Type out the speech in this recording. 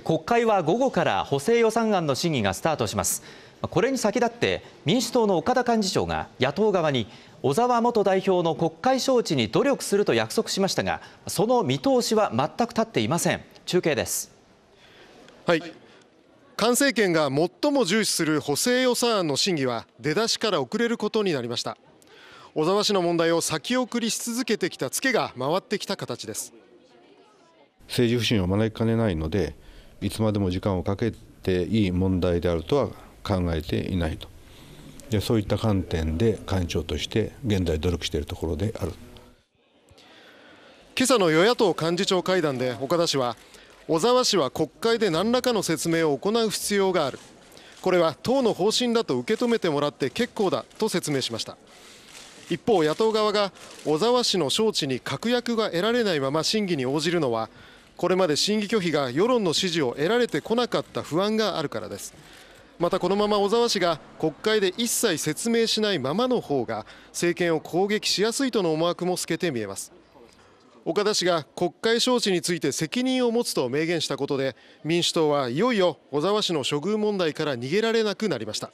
国会は午後から補正予算案の審議がスタートしますこれに先立って民主党の岡田幹事長が野党側に小沢元代表の国会招致に努力すると約束しましたがその見通しは全く立っていません中継ですはい菅政権が最も重視する補正予算案の審議は出だしから遅れることになりました小沢氏の問題を先送りし続けてきたツケが回ってきた形です政治不信を招きかねないのでいつまでも時間をかけていい問題であるとは考えていないとでそういった観点で会長として現在努力しているところである今朝の与野党幹事長会談で岡田氏は小沢氏は国会で何らかの説明を行う必要があるこれは党の方針だと受け止めてもらって結構だと説明しました一方野党側が小沢氏の招致に確約が得られないまま審議に応じるのはこれまで審議拒否が世論の支持を得られてこなかった不安があるからですまたこのまま小沢氏が国会で一切説明しないままの方が政権を攻撃しやすいとの思惑も透けて見えます岡田氏が国会招致について責任を持つと明言したことで民主党はいよいよ小沢氏の処遇問題から逃げられなくなりました